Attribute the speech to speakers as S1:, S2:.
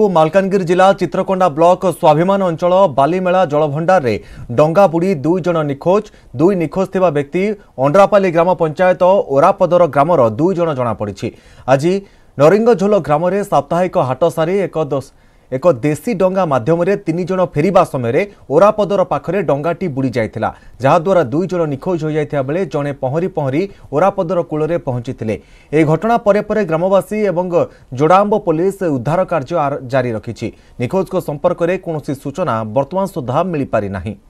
S1: ଆଗକୁ ମାଲକାନଗିରି ଜିଲ୍ଲା ଚିତ୍ରକୋଣ୍ଡା ବ୍ଲକ ସ୍ୱାଭିମାନ ଅଞ୍ଚଳ ବାଲିମେଳା ଜଳଭଣ୍ଡାରରେ ଡଙ୍ଗା ବୁଡ଼ି ଦୁଇ ଜଣ ନିଖୋଜ ଦୁଇ ନିଖୋଜ ଥିବା ବ୍ୟକ୍ତି ଅଣ୍ଡରାପାଲି ଗ୍ରାମ ପଞ୍ଚାୟତ ଓରାପଦର ଗ୍ରାମର ଦୁଇ ଜଣ ଜଣାପଡ଼ିଛି ଆଜି ନରିଙ୍ଗଝୋଲ ଗ୍ରାମରେ ସାପ୍ତାହିକ ହାଟ ସାରି ଏକ ଏକ ଦେଶୀ ଡଙ୍ଗା ମାଧ୍ୟମରେ ତିନି ଜଣ ଫେରିବା ସମୟରେ ଓରାପଦର ପାଖରେ ଡଙ୍ଗାଟି ବୁଡ଼ି ଯାଇଥିଲା ଯାହାଦ୍ୱାରା ଦୁଇ ଜଣ ନିଖୋଜ ହୋଇଯାଇଥିବା ବେଳେ ଜଣେ ପହଁରି ପହଁରି ଓରାପଦର କୂଳରେ ପହଞ୍ଚିଥିଲେ ଏହି ଘଟଣା ପରେ ପରେ ଗ୍ରାମବାସୀ ଏବଂ ଯୋଡ଼ାମ୍ବ ପୋଲିସ ଉଦ୍ଧାର କାର୍ଯ୍ୟ ଜାରି ରଖିଛି ନିଖୋଜଙ୍କ ସମ୍ପର୍କରେ କୌଣସି ସୂଚନା ବର୍ତ୍ତମାନ ସୁଦ୍ଧା ମିଳିପାରି ନାହିଁ